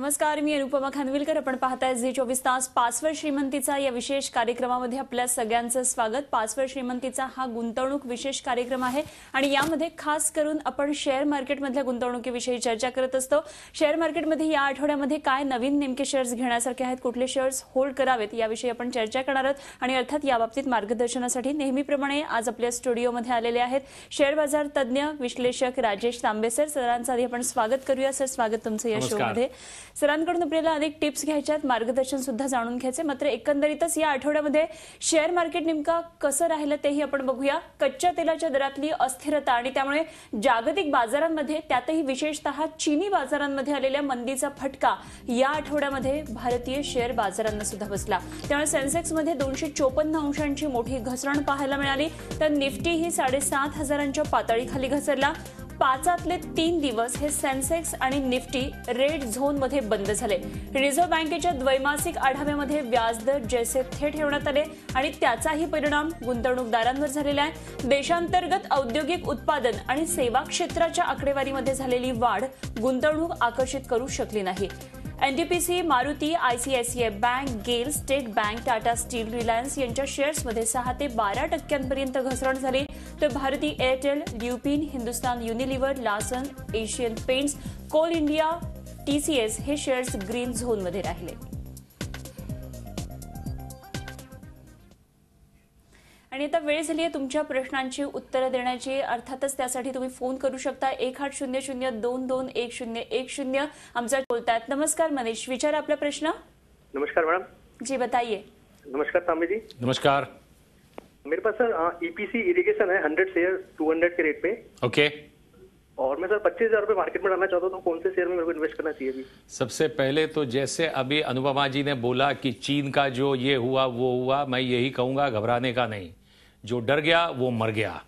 नमस्कार मी अनुपमा खानविलकर आपण पाहताय झी चोवीस तास पासवर्ड श्रीमंतीचा या विशेष कार्यक्रमामध्ये आपल्या सगळ्यांचं स्वागत पासवर्ड श्रीमंतीचा हा गुंतवणूक विशेष कार्यक्रम आहे आणि यामध्ये खास करून आपण शेअर मार्केटमधल्या गुंतवणुकीविषयी चर्चा करत असतो शेअर मार्केटमध्ये या आठवड्यामध्ये काय नवीन नेमके शेअर्स घेण्यासारखे आहेत कुठले शेअर्स होल्ड करावेत याविषयी आपण चर्चा करणार आहोत आणि अर्थात याबाबतीत मार्गदर्शनासाठी नेहमीप्रमाणे आज आपल्या स्टुडिओमध्ये आलेले आहेत शेअर बाजार तज्ज्ञ विश्लेषक राजेश तांबे सर सरांचं आधी आपण स्वागत करूया सर स्वागत तुमचं या शोमध्ये सरांकडून आपल्याला अनेक टिप्स घ्यायच्यात मार्गदर्शन सुद्धा जाणून घ्यायचे मात्र एकंदरीतच या आठवड्यामध्ये शेअर मार्केट नेमका कसं राहिलं तेही आपण बघूया कच्च्या तेलाच्या दरातली अस्थिरता आणि त्यामुळे जागतिक बाजारांमध्ये त्यातही विशेषतः चीनी बाजारांमध्ये आलेल्या मंदीचा फटका या आठवड्यामध्ये भारतीय शेअर बाजारांना सुद्धा बसला त्यामुळे सेन्सेक्समध्ये दोनशे चोपन्न अंशांची मोठी घसरण पाहायला मिळाली तर निफ्टी ही साडेसात हजारांच्या पातळीखाली घसरला पाचातले तीन दिवस हे सेन्सेक्स आणि निफ्टी रेड मध्ये बंद झाले रिझर्व्ह बँकेच्या द्वैमासिक आढाव्यामध्ये व्याजदर जैसे थे ठेवण्यात आले आणि त्याचाही परिणाम गुंतवणूकदारांवर झालेला आहे देशांतर्गत औद्योगिक उत्पादन आणि सेवा क्षेत्राच्या आकडेवारीमध्ये झालेली वाढ गुंतवणूक आकर्षित करू शकली नाही NTPC Maruti ICICI bank GAIL state bank Tata steel Reliance यांच्या शेअर्समध्ये सहा ते बारा टक्क्यांपर्यंत घसरण झाली तर Bharti Airtel Lupin Hindustan Unilever Larsen Asian paints coal India TCS हे शेअर्स ग्रीन झोन मध्ये राहिले आणि आता वेळ झाली आहे तुमच्या प्रश्नांची उत्तरं देण्याची अर्थातच त्यासाठी तुम्ही फोन करू शकता एक आठ शून्य शून्य दोन दोन एक शून्य एक शून्य आमचा बोलतायत नमस्कार मनीष विचार आपला प्रश्न नमस्कार मॅडम जी बताइए नमस्कार तांबे नमस्कार मेरे पास सर ईपीसी इरिगेशन e है हंड्रेड शेयर टू हंड्रेड के रेट पे ओके okay. और मैं सर पच्चीस हजार रुपए मार्केट में डालना चाहता हूँ तो कौन से शेयर में मेरे को इन्वेस्ट करना चाहिए सबसे पहले तो जैसे अभी अनुपमा जी ने बोला कि चीन का जो ये हुआ वो हुआ मैं यही कहूंगा घबराने का नहीं जो डर गया वो मर गया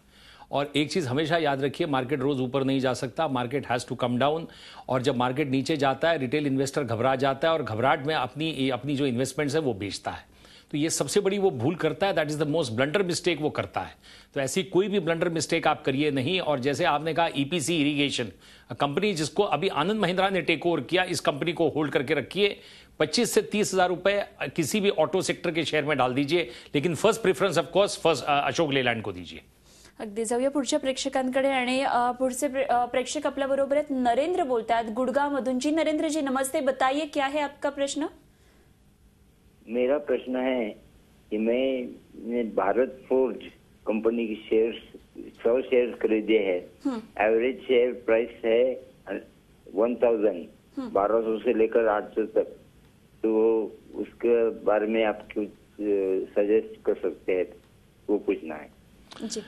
और एक चीज़ हमेशा याद रखिए मार्केट रोज़ ऊपर नहीं जा सकता market has to come down और जब मार्केट नीचे जाता है रिटेल इन्वेस्टर घबरा जाता है और घबराहट में अपनी अपनी जो इन्वेस्टमेंट्स है वो बेचता है तो ये सबसे बड़ी वो भूल करता है that is the most blunder mistake वो करता है तो ऐसी कोई भी ब्लंडर मिस्टेक आप करिए नहीं और जैसे आपने कहा ईपीसी इरिगेशन कंपनी जिसको अभी आनंद महिंद्रा ने टेक ओवर किया इस कंपनी को होल्ड करके रखिए 25 से तीस हजार रुपए किसी भी ऑटो सेक्टर के शेयर में डाल दीजिए लेकिन first preference of course first Ashok Leyland को दीजिए अगदी जाऊया पुढच्या प्रेक्षकांकडे आणि पुढचे प्रेक्षक आपल्याबरोबर आहेत नरेंद्र बोलतात जी नरेंद्र जी नमस्ते बताइए क्या है आपका प्रश्न मेरा प्रश्न है कि मैं भारत फोर्ज कंपनी की शेयर्स सौ शेयर खरीदे हैं एवरेज शेयर प्राइस है वन थाउजेंड हम्म। बारह सौ से लेकर आठ सौ तक तो उसके बारे में आप कुछ सजेस्ट कर सकते हैं वो पूछना है जी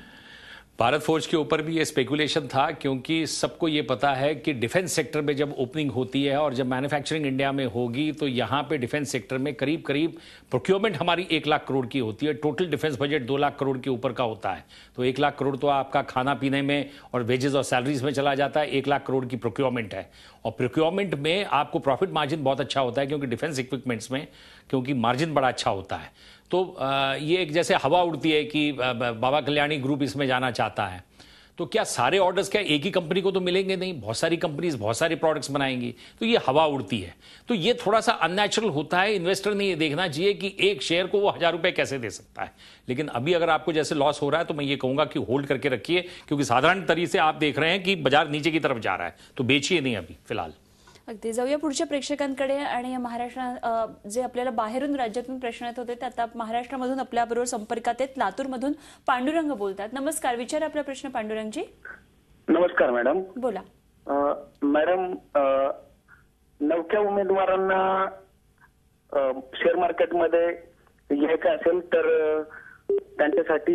भारत फोर्ज के ऊपर भी ये स्पेकुलेशन था क्योंकि सबको ये पता है कि डिफेंस सेक्टर में जब ओपनिंग होती है और जब मैन्युफैक्चरिंग इंडिया में होगी तो यहाँ पे डिफेंस सेक्टर में करीब करीब प्रोक्योरमेंट हमारी एक लाख करोड़ की होती है टोटल डिफेंस बजट दो लाख करोड़ के ऊपर का होता है तो एक लाख करोड़ तो आपका खाना पीने में और वेजेस और सैलरीज में चला जाता है एक लाख करोड़ की प्रोक्योरमेंट है और प्रोक्योरमेंट में आपको प्रॉफिट मार्जिन बहुत अच्छा होता है क्योंकि डिफेंस इक्विपमेंट्स में क्योंकि मार्जिन बड़ा अच्छा होता है तो ये एक जैसे हवा उड़ती है कि बाबा कल्याणी ग्रुप इसमें जाना चाहता है तो क्या सारे ऑर्डर्स क्या एक ही कंपनी को तो मिलेंगे नहीं बहुत सारी कंपनीज बहुत सारे प्रोडक्ट्स बनाएंगी तो ये हवा उड़ती है तो ये थोड़ा सा अननेचुरल होता है इन्वेस्टर ने ये देखना चाहिए कि एक शेयर को वो हज़ार रुपये कैसे दे सकता है लेकिन अभी अगर आपको जैसे लॉस हो रहा है तो मैं ये कहूंगा कि होल्ड करके रखिए क्योंकि साधारण तरीके से आप देख रहे हैं कि बाजार नीचे की तरफ जा रहा है तो बेचिए नहीं अभी फिलहाल अगदी जाऊया पुढच्या प्रेक्षकांकडे आणि महाराष्ट्र जे आपल्याला बाहेरून राज्यातून प्रश्न येत होते ते आता महाराष्ट्रामधून बरोबर संपर्कात येत मधून पांडुरंग बोलतात नमस्कार विचार आपला प्रश्न पांडुरंगजी नमस्कार मॅडम बोला मॅडम नवक्या उमेदवारांना शेअर मार्केटमध्ये घ्यायचं असेल तर त्यांच्यासाठी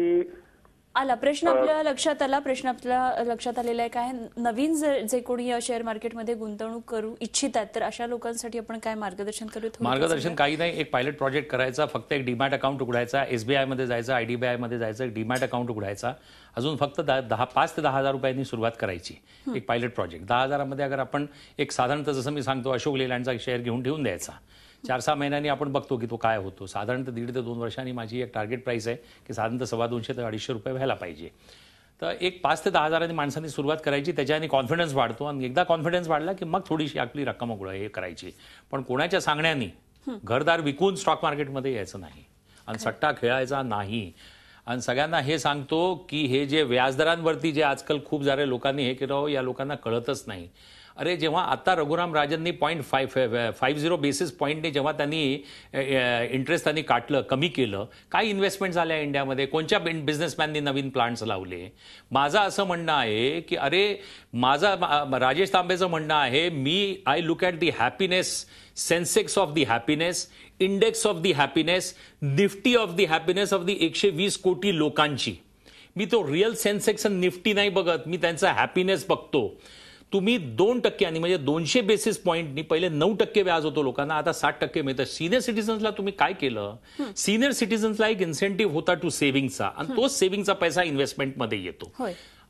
आला प्रश्न आपल्या लक्षात आला प्रश्न आपल्या लक्षात आलेला आहे काय नवीन जर जे कोणी या शेअर मार्केटमध्ये गुंतवणूक करू इच्छितात तर अशा लोकांसाठी आपण काय मार्गदर्शन करू मार्गदर्शन काही नाही एक पायलट प्रोजेक्ट करायचा फक्त एक डीमॅट अकाउंट उघडायचा एसबीआय मध्ये जायचं आयडीबीआय मध्ये जायचं एक डीमॅट अकाउंट उघडायचा अजून फक्त दहा पाच ते दहा हजार रुपयांनी सुरुवात करायची एक पायलट प्रोजेक्ट दहा हजारामध्ये अगर आपण एक साधारणतः जसं मी सांगतो अशोक लेलँडचा शेअर घेऊन ठेवून द्यायचा चार सहा महिन्यांनी आपण बघतो की तो काय होतो साधारणतः दीड ते दोन वर्षांनी माझी एक टार्गेट प्राईस आहे की साधारणतः सव्वा दोनशे ते अडीचशे रुपये व्हायला पाहिजे तर एक पाच ते दहा हजारांनी माणसांनी सुरुवात करायची त्याच्याने कॉन्फिडन्स वाढतो आणि एकदा कॉन्फिडन्स वाढला की मग थोडीशी आपली रक्कम हे करायची पण कोणाच्या सांगण्याने घरदार विकून स्टॉक मार्केटमध्ये यायचं नाही आणि सट्टा खेळायचा नाही आणि सगळ्यांना हे सांगतो की हे जे व्याजदरांवरती जे आजकाल खूप सारे लोकांनी हे केलं या लोकांना कळतच नाही अरे जेव्हा आता रघुराम राजननी point five five zero basis पॉईंटने जेव्हा त्यांनी इंटरेस्ट त्यांनी काटलं कमी केलं काय इन्व्हेस्टमेंट झाल्या इंडियामध्ये कोणत्या बिझनेसमॅननी नवीन प्लांट्स लावले माझं असं म्हणणं आहे की अरे माझा राजेश तांबेचं म्हणणं आहे मी I look at the happiness Sensex of the happiness index of the happiness Nifty of the happiness of the एकशे वीस कोटी लोकांची मी तो रिअल सेन्सेक्स निफ्टी नाही बघत मी त्यांचा हॅपीनेस बघतो तुम्ही दोन टक्क्यांनी म्हणजे दोनशे बेसिस पॉईंटनी पहिले नऊ टक्के व्याज होतो लोकांना आता साठ टक्के मिळतं सिनियर सिटीजन्सला तुम्ही काय केलं सिनियर सिटीजन्सला एक इन्सेंटिव्ह होता टू सेव्हिंगचा आणि तोच सेव्हिंगचा पैसा इन्व्हेस्टमेंटमध्ये येतो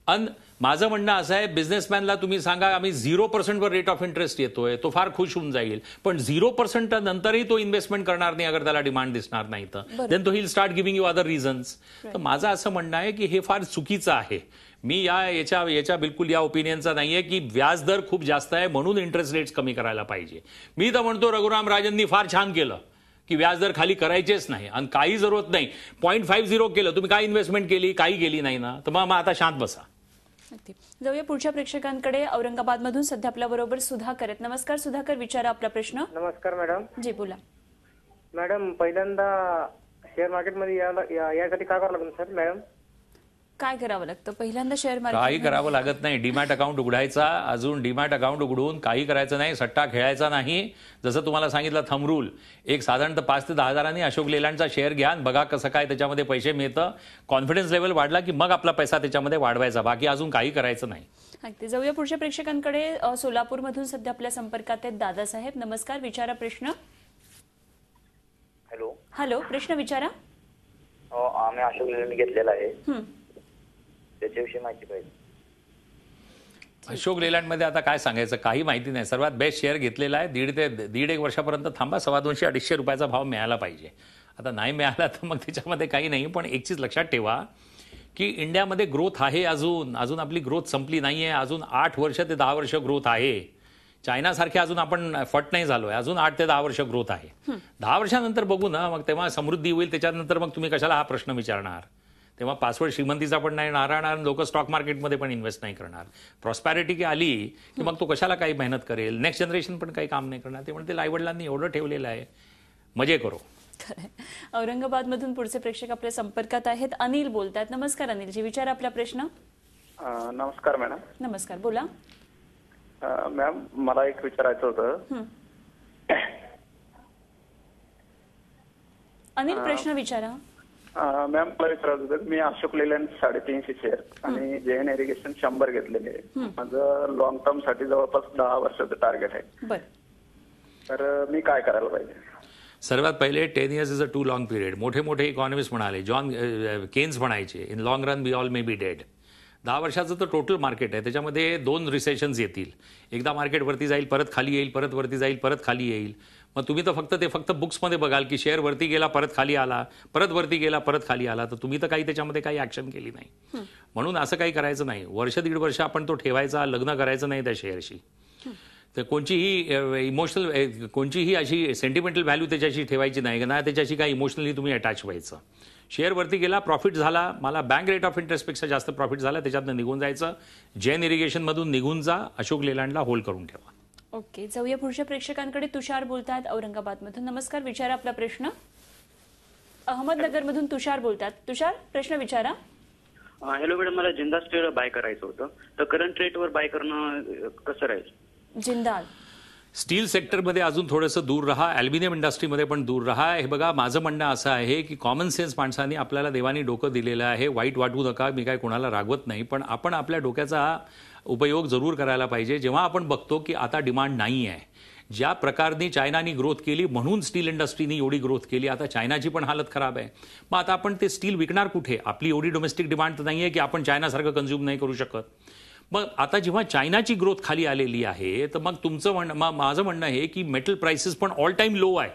आणि माझं म्हणणं असं आहे बिझनेसमॅनला तुम्ही सांगा आम्ही झिरो पर्सेंटवर रेट ऑफ इंटरेस्ट येतोय तो फार खुश होऊन जाईल पण झिरो पर्सेंट नंतरही तो इन्व्हेस्टमेंट करणार नाही अगर त्याला डिमांड दिसणार नाही तर देन तो he'll start giving you other reasons तर माझं असं म्हणणं आहे की हे फार चुकीचं आहे मी या याच्या याच्या बिलकुल या ओपिनियनचा नाही आहे की व्याज दर खूप जास्त आहे म्हणून इंटरेस्ट रेट्स कमी करायला पाहिजे मी तर म्हणतो रघुराम राजननी फार छान केलं की व्याज दर खाली करायचेच नाही आणि काही जरूरत नाही पॉईंट फाईव्ह झिरो केलं तुम्ही काय इन्व्हेस्टमेंट केली काही गेली नाही ना तर मग आता शांत बसा जाऊया पुढच्या प्रेक्षकांकडे औरंगाबाद मधून सध्या आपल्या बरोबर सुधाकर नमस्कार सुधाकर विचारा आपला प्रश्न नमस्कार मॅडम जी बोला मॅडम पहिल्यांदा शेअर मार्केट मध्ये यासाठी काय करावं लागेल सर मॅडम काय करावं लागतं पहिल्यांदा शेअर मार्केट काही करावं लागत नाही डीमॅट अकाउंट उघडायचा अजून डीमॅट अकाउंट उघडून काही करायचं नाही सट्टा खेळायचा नाही जसं तुम्हाला सांगितलं थमरूल एक साधारणतः पाच ते दहा हजारांनी अशोक लेलँडचा शेअर घ्या बघा कसं काय त्याच्यामध्ये पैसे मिळतं कॉन्फिडन्स लेवल वाढला की मग आपला पैसा त्याच्यामध्ये वाढवायचा बाकी अजून काही करायचं नाही अगदी जाऊया पुढच्या प्रेक्षकांकडे सोलापूर मधून सध्या आपल्या संपर्कात आहेत दादासाहेब नमस्कार विचारा प्रश्न हॅलो हॅलो प्रश्न विचारा आम्ही अशोक लेलँड घेतलेला आहे त्याच्याविषयी माहिती पाहिजे अशोक लेलँडमध्ये आता काय सांगायचं काही माहिती नाही सर्वात बेस्ट शेअर घेतलेला आहे दीड ते दीड एक वर्षापर्यंत थांबा सव्वा दोनशे अडीचशे रुपयाचा भाव मिळाला पाहिजे आता नाही मिळाला तर मग त्याच्यामध्ये काही नाही पण एक चीज लक्षात ठेवा की इंडियामध्ये ग्रोथ आहे अजून अजून आपली ग्रोथ संपली नाही आहे अजून आठ वर्ष ते दहा वर्ष ग्रोथ आहे चायनासारखे अजून आपण फट नाही झालो आहे अजून आठ ते दहा वर्ष ग्रोथ आहे दहा वर्षानंतर बघू ना मग तेव्हा समृद्धी होईल त्याच्यानंतर मग तुम्ही कशाला हा प्रश्न विचारणार तेव्हा पासवर्ड श्रीमंतीचा पण नाही नारायणार लोक स्टॉक मार्केटमध्ये पण इन्व्हेस्ट नाही करणार प्रॉस्पॅरिटी आली की मग तो कशाला काही मेहनत करेल नेक्स्ट जनरेशन पण काही काम नाही करणार ते म्हणते आईवडिलांनी एवढं ठेवलेलं आहे मजे करो औरंगाबाद मधून पुढचे प्रेक्षक आपल्या संपर्कात आहेत अनिल बोलतात नमस्कार अनिल जी विचार आपला प्रश्न नमस्कार मॅडम नमस्कार बोला मॅम मला एक विचारायचं होतं अनिल प्रश्न विचारा मॅम मला होतं मी अशोक लेलँड साडेतीनशे शेअर आणि जे एन इरिगेशन शंभर घेतलेले माझं लॉंग टर्म साठी जवळपास दहा वर्षाचं टार्गेट आहे तर मी काय करायला पाहिजे सर्वात पहिले ten years is a too long period मोठे मोठे इकॉनॉमिस्ट म्हणाले जॉन केन्स म्हणायचे in long run we all may be dead दहा वर्षाचं तर टोटल मार्केट आहे त्याच्यामध्ये दोन रिसेशन्स येतील एकदा मार्केट वरती जाईल परत खाली येईल परत वरती जाईल परत खाली येईल मग तुम्ही तर फक्त ते फक्त बुक्समध्ये बघाल की शेअर वरती गेला परत खाली आला परत वरती गेला परत खाली आला तर तुम्ही तर काही त्याच्यामध्ये काही ॲक्शन केली नाही म्हणून असं काही करायचं नाही वर्ष दीड वर्ष आपण तो ठेवायचा लग्न करायचं नाही त्या शेअरशी तर कोणचीही इमोशनल कोणचीही अशी सेंटिमेंटल व्हॅल्यू त्याच्याशी ठेवायची नाही ना त्याच्याशी काय इमोशनली तुम्ही अटॅच व्हायचं शेअरवरती गेला प्रॉफिट झाला मला बँक रेट ऑफ इंटरेस्टपेक्षा जास्त प्रॉफिट झाला त्याच्यातनं निघून जायचं जैन इरिगेशनमधून निघून जा अशोक लेलांडला होल्ड करून ठेवा ओके जाऊया पुढच्या प्रेक्षकांकडे तुषार बोलतात औरंगाबादमधून नमस्कार विचारा आपला प्रश्न अहमदनगरमधून तुषार बोलतात तुषार प्रश्न विचारा हॅलो मॅडम मला जिंदा स्टेट बाय करायचं होतं तर करंट रेटवर बाय करणं कसं राहायचं जिंदाल स्टील सेक्टरमध्ये अजून थोडंसं दूर राहा ॲल्युमिनियम इंडस्ट्रीमध्ये पण दूर राहा हे बघा माझं म्हणणं असं आहे की कॉमन सेन्स माणसांनी आपल्याला देवानी डोकं दिलेलं आहे वाईट वाटू नका मी काय कोणाला रागवत नाही पण आपण आपल्या डोक्याचा उपयोग जरूर करायला पाहिजे जेव्हा आपण बघतो की आता डिमांड नाही आहे ज्या प्रकारने चायनानी ग्रोथ केली म्हणून स्टील इंडस्ट्रीनी एवढी ग्रोथ केली आता चायनाची पण हालत खराब आहे मग आता आपण ते स्टील विकणार कुठे आपली एवढी डोमेस्टिक डिमांड तर नाही आहे की आपण चायनासारखं कन्झ्युम नाही करू शकत मग आता जेव्हा चायनाची ग्रोथ खाली आलेली आहे तर मग तुमचं म्हणणं माझं म्हणणं आहे की मेटल प्राइसेस पण ऑल टाईम लो आहे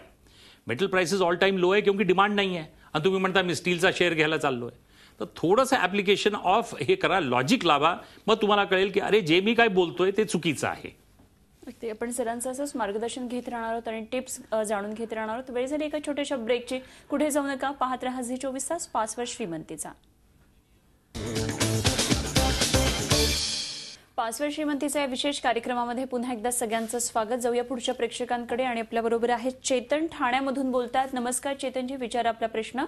metal prices all time low आहे क्योंकि डिमांड नाही आहे आणि तुम्ही म्हणता मी स्टीलचा शेअर घ्यायला चाललो आहे तर थोडंसं ऍप्लिकेशन ऑफ हे करा लॉजिक लावा मग तुम्हाला कळेल की अरे जे मी काय बोलतोय ते चुकीचं आहे ते आपण सरांचं असंच मार्गदर्शन घेत राहणार आहोत आणि टिप्स जाणून घेत राहणार आहोत वेळ झाली एका छोट्याशा ब्रेकची कुठे जाऊ नका पाहत राहा झी चोवीस तास वर्ष श्रीमंतीचा पाचव्या श्रीमंतीचा या विशेष कार्यक्रमामध्ये पुन्हा एकदा सगळ्यांचं स्वागत जाऊया पुढच्या प्रेक्षकांकडे आणि आपल्या बरोबर आहे चेतन ठाण्यामधून बोलतात नमस्कार चेतनजी विचार आपला प्रश्न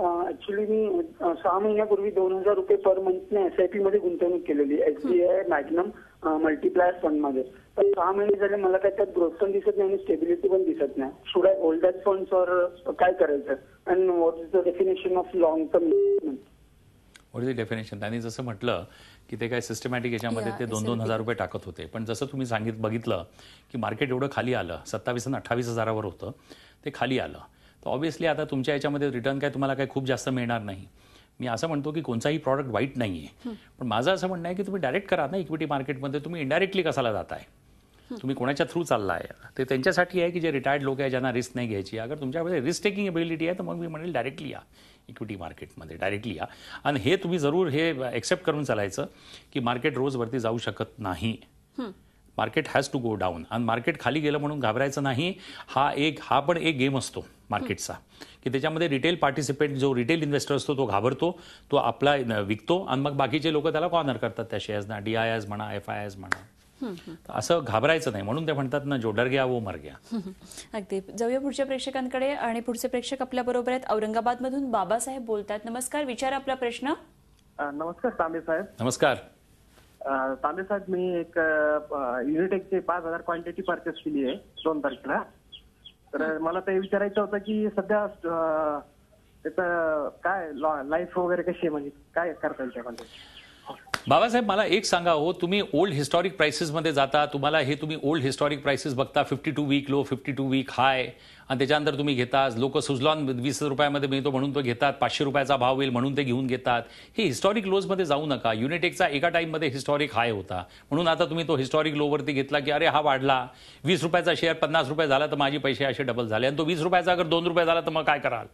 ऍक्च्युली मी सहा महिन्यापूर्वी दोन हजार रुपये पर मंथने एसआयपी मध्ये गुंतवणूक केलेली एसबीआय मॅग्नम मल्टीप्लायर फंड मध्ये तर सहा महिने झाले मला काय त्यात ग्रोथ पण दिसत नाही आणि स्टेबिलिटी पण दिसत नाही should I hold that fund और काय करायचं and what is the definition of long term investment is the definition त्यांनी जसं म्हटलं की ते काय सिस्टमॅटिक याच्यामध्ये ते दोन दोन हजार रुपये टाकत होते पण जसं तुम्ही सांगित बघितलं की मार्केट एवढं खाली आलं सत्तावीस आणि अठ्ठावीस हजारावर होतं ते खाली आलं तर ऑब्व्हियसली आता तुमच्या याच्यामध्ये रिटर्न काय तुम्हाला काय खूप जास्त मिळणार नाही मी असं म्हणतो की कोणताही प्रॉडक्ट वाईट नाही आहे पण माझं असं म्हणणं आहे की तुम्ही डायरेक्ट करा ना इक्विटी मार्केटमध्ये तुम्ही इनडायरेक्टली कसाला जाताय तुम्ही कोणाच्या थ्रू चालला आहे ते त्यांच्यासाठी आहे की जे रिटायर्ड लोक आहे ज्यांना रिस्क नाही घ्यायची अगर तुमच्याकडे रिस्क टेकिंग एबिलिटी आहे तर मग मी म्हणेल डायरेक्टली या इक्विटी मार्केटमध्ये डायरेक्टली या आणि हे तुम्ही जरूर हे एक्सेप्ट करून चालायचं की मार्केट रोज वरती जाऊ शकत नाही market has to go down आणि मार्केट खाली गेलं म्हणून घाबरायचं नाही हा एक हा पण एक गेम असतो मार्केटचा की त्याच्यामध्ये रिटेल पार्टिसिपेंट जो रिटेल इन्व्हेस्टर असतो तो घाबरतो तो आपला विकतो आणि मग बाकीचे लोक त्याला कॉर्नर करतात त्या शेअर्सना डी आय एस म्हणा एफ आय एस म्हणा असं घाबरायचं नाही म्हणून ते म्हणतात ना जो डर गया वो मर गया अगदी जाऊया पुढच्या प्रेक्षकांकडे आणि पुढचे प्रेक्षक आपल्या बरोबर आहेत औरंगाबाद मधून बाबासाहेब बोलतात नमस्कार विचार आपला प्रश्न नमस्कार तांबे साहेब नमस्कार तांबे साहेब मी एक युनिटेकचे पाच हजार क्वांटिटी परचेस केली आहे दोन तारखेला तर मला ते विचारायचं होतं की सध्या त्याचं काय लाईफ वगैरे कशी आहे म्हणजे काय करता येईल त्यामध्ये बाबासाहेब मला एक सांगा हो तुम्ही ओल्ड हिस्टॉरिक प्राइसेसमध्ये जाता तुम्हाला हे तुम्ही ओल्ड हिस्टॉरिक प्राइसेस बघता fifty two week low fifty two week high आणि त्याच्यानंतर तुम्ही घेता लोक सुजलॉन वीस रुपयामध्ये मिळतो म्हणून तो घेतात पाचशे रुपयाचा भाव होईल म्हणून ते घेऊन घेतात हे हिस्टॉरिक लोजमध्ये जाऊ नका युनिटेकचा एका टाईममध्ये हिस्टॉरिक हाय होता म्हणून आता तुम्ही तो हिस्टॉरिक लोवरती घेतला की अरे हा वाढला वीस रुपयाचा शेअर पन्नास रुपये झाला तर माझे पैसे असे डबल झाले आणि तो वीस रुपयाचा अगर दोन रुपये झाला तर मग काय कराल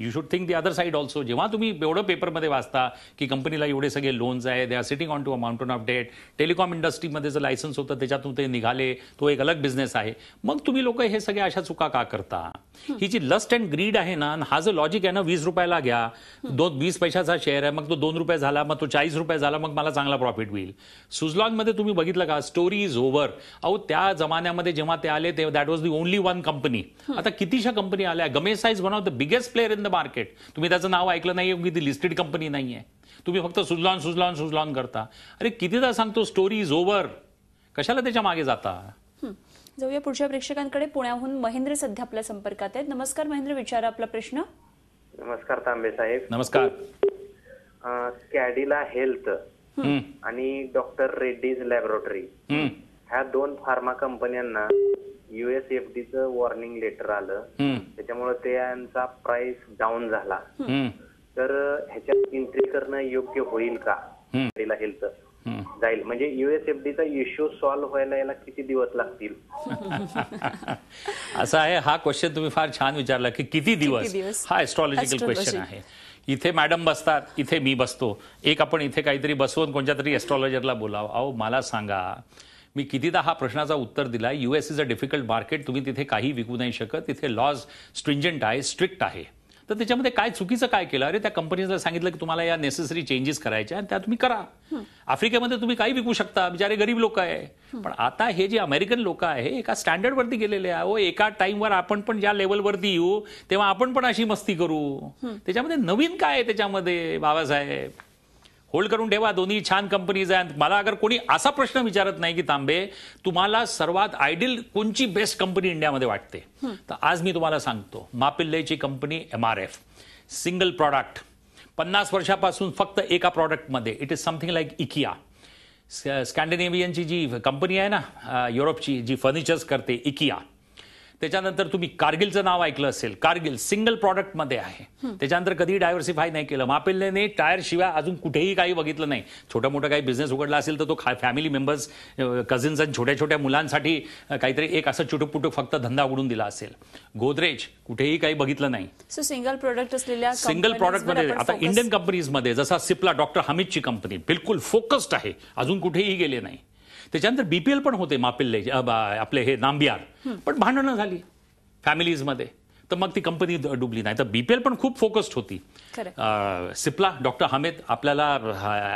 you should think the other side also जेव्हा तुम्ही एवढं पेपरमध्ये वाचता की कंपनीला एवढे सगळे लोन्स आहे they are sitting on to a mountain of debt telecom इंडस्ट्रीमध्ये जर लायसन्स होतं त्याच्यातून ते निघाले तो एक अलग बिझनेस आहे मग तुम्ही लोक हे सगळे अशा चुका का करता ही जी लस्ट अँड ग्रीड आहे ना हा जो लॉजिक आहे ना वीस रुपयाला घ्या दोन वीस पैशाचा शेअर आहे मग तो दोन रुपये झाला मग तो चाळीस रुपये झाला मग मला चांगला प्रॉफिट होईल मध्ये तुम्ही बघितलं का स्टोरी इज ओव्हर अहो त्या जमान्यामध्ये जेव्हा ते आले ते that was the only one company आता कितीशा कंपनी आल्या Gamesa is one of the biggest player in the market तुम्ही त्याचं नाव ऐकलं नाही की ती लिस्टेड कंपनी नाही आहे तुम्ही फक्त सुजलॉन सुजलॉन सुजलॉन करता अरे कितीदा सांगतो स्टोरी इज ओव्हर कशाला त्याच्या मागे जाता जाऊया पुढच्या प्रेक्षकांकडे पुण्याहून महेंद्र सध्या आपल्या संपर्कात आहेत नमस्कार महेंद्र विचारा आपला प्रश्न नमस्कार तांबे साहेब नमस्कार कॅडिला हेल्थ आणि डॉक्टर रेड्डीज लॅबोरेटरी ह्या दोन फार्मा कंपन्यांना युएसएफडीचं वॉर्निंग लेटर आलं त्याच्यामुळे त्यांचा प्राइस डाऊन झाला तर ह्याच्यात एंट्री करणं योग्य होईल का हेल्थ जाईल म्हणजे युएसएफडीचा इश्यू सॉल्व्ह व्हायला याला किती दिवस लागतील असा आहे हा क्वेश्चन तुम्ही फार छान विचारला की किती दिवस हा एस्ट्रॉलॉजिकल क्वेश्चन आहे इथे मॅडम बसतात इथे मी बसतो एक आपण इथे काहीतरी बसवून कोणत्या तरी एस्ट्रॉलॉजरला बोलाव अहो मला सांगा मी कितीदा हा प्रश्नाचा उत्तर दिला U S is a difficult market तुम्ही तिथे काही विकू नाही शकत तिथे लॉज स्ट्रिंजंट आहे स्ट्रिक्ट आहे तर त्याच्यामध्ये काय चुकीचं काय केलं अरे त्या कंपनीला सांगितलं की तुम्हाला या नेसेसरी चेंजेस करायच्या आणि त्या तुम्ही करा आफ्रिकेमध्ये तुम्ही काही विकू शकता बिचारे गरीब लोक आहे पण आता हे जे अमेरिकन लोक आहे एका स्टँडर्डवरती गेलेले आहे ओ एका टाईमवर आपण पण ज्या लेवलवरती येऊ तेव्हा आपण पण अशी मस्ती करू त्याच्यामध्ये नवीन काय आहे त्याच्यामध्ये बाबासाहेब होल्ड करून ठेवा दोन्ही छान कंपनीज आहेत मला अगर कोणी असा प्रश्न विचारत नाही की तांबे तुम्हाला सर्वात आयडियल कोणची बेस्ट कंपनी इंडियामध्ये वाटते तर आज मी तुम्हाला सांगतो मापिल्लेची company M R F single product पन्नास वर्षापासून फक्त एका प्रॉडक्टमध्ये it is something like IKEA स्कॅन्डिनेव्हियनची जी कंपनी आहे ना युरोपची जी फर्निचर्स करते इकिया त्याच्यानंतर तुम्ही कारगिलचं नाव ऐकलं असेल कारगिल सिंगल प्रॉडक्ट मध्ये आहे त्याच्यानंतर कधीही डायव्हर्सिफाय नाही केलं मापेल्लेने टायर शिवाय अजून कुठेही काही बघितलं नाही छोटा मोठा काही बिझनेस उघडला असेल तर तो फॅमिली मेंबर्स कझिन्स आणि छोट्या छोट्या मुलांसाठी काहीतरी एक असं चुटुकपुटुक फक्त धंदा उघडून दिला असेल गोदरेज कुठेही काही बघितलं नाही सिंगल प्रॉडक्ट असलेल्या सिंगल मध्ये आता इंडियन कंपनीजमध्ये जसा सिप्ला डॉक्टर हमीदची कंपनी बिलकुल फोकस्ड आहे अजून कुठेही गेले नाही त्याच्यानंतर बीपीएल पण होते मापिल्ले आपले हे नांबियार पण भांडणं झाली फॅमिलीजमध्ये तर मग ती कंपनी डुबली नाही तर बीपीएल पण खूप फोकस्ड होती सिप्ला डॉक्टर हमेद आपल्याला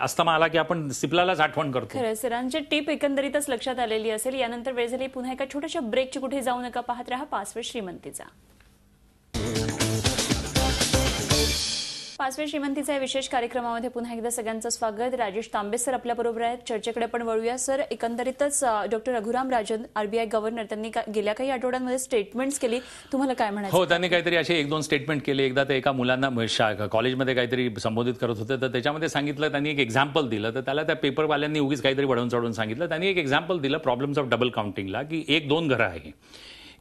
अस्तमा आला की आपण सिप्लालाच आठवण करतो सरांची टीप एकंदरीतच लक्षात आलेली असेल यानंतर वेळ झाली पुन्हा एका छोट्याशा ब्रेकची कुठे जाऊ नका पाहत राहा पासवर्ड श्रीमंतीचा पाचव्या श्रीमंतीचा या विशेष कार्यक्रमामध्ये पुन्हा एकदा सगळ्यांचं स्वागत राजेश तांबे सर आपल्याबरोबर आहेत चर्चेकडे पण वळूया सर एकंदरीतच doctor Raghuram Rajan RBI governor त्यांनी गेल्या काही आठवड्यांमध्ये स्टेटमेंट केली तुम्हाला काय म्हणायचं हो त्यांनी काहीतरी असे एक दोन स्टेटमेंट केले एकदा ते एका मुलांना कॉलेजमध्ये काहीतरी संबोधित करत होते तर त्याच्यामध्ये सांगितलं त्यांनी एक एक्झाम्पल दिलं तर त्याला त्या पेपरवाल्यांनी उगीच काहीतरी वडवून चढवून सांगितलं त्यांनी एक एक्झाम्पल दिलं प्रॉब्लेम्स ऑफ डबल काउंटिंगला की एक दोन घरं आहे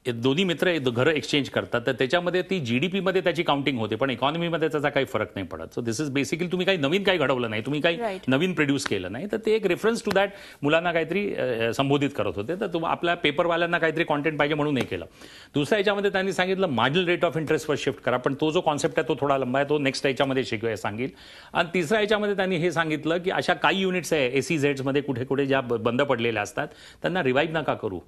दोन्ही मित्र घरं एक्सचेंज करतात तर त्याच्यामध्ये ती जी डी पीमध्ये त्याची काउंटिंग होते पण इकॉनॉमीमध्ये त्याचा काही फरक नाही पडत सो दिस इज बेसिकली तुम्ही काही नवीन काही घडवलं नाही तुम्ही काही नवीन प्रोड्यूस केलं नाही तर ते एक रेफरन्स टू दॅट मुलांना काहीतरी संबोधित करत होते तर तुम्ही आपल्या पेपरवाल्यांना काहीतरी कॉन्टेंट पाहिजे म्हणून नाही केलं दुसऱ्या याच्यामध्ये त्यांनी सांगितलं मार्जिनल रेट ऑफ इंटरेस्टवर शिफ्ट करा पण तो जो कॉन्सेप्ट आहे तो थोडा लंबा आहे तो नेक्स्ट याच्यामध्ये शिकवाय सांगेल आणि तिसऱ्या याच्यामध्ये त्यांनी हे सांगितलं की अशा काही युनिट्स आहे एसी झेड्समध्ये कुठे कुठे ज्या बंद पडलेल्या असतात त्यांना रिवाईव्ह नका करू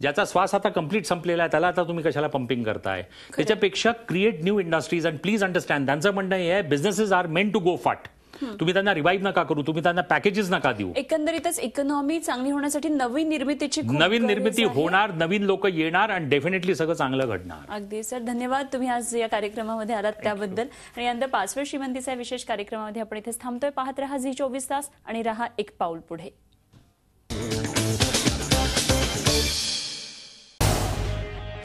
ज्याचा श्वास आता कम्प्लीट संपलेला आहे त्याला आता तुम्ही कशाला पंपिंग करताय त्याच्यापेक्षा create new industries and please understand त्यांचं म्हणणं हे आहे businesses are meant to go fat तुम्ही त्यांना रिवाईव्ह नका करू तुम्ही त्यांना पॅकेजेस नका देऊ एकंदरीतच इकॉनॉमी चांगली होण्यासाठी नवीन निर्मितीची नवीन निर्मिती होणार नवीन लोक येणार आणि डेफिनेटली सगळं चांगलं घडणार अगदी सर धन्यवाद तुम्ही आज या कार्यक्रमामध्ये आलात त्याबद्दल आणि यंदा पाचव्या श्रीमंतीचा विशेष कार्यक्रमामध्ये आपण इथे थांबतोय पाहत राहा झी चोवीस तास आणि राहा एक पाऊल पुढे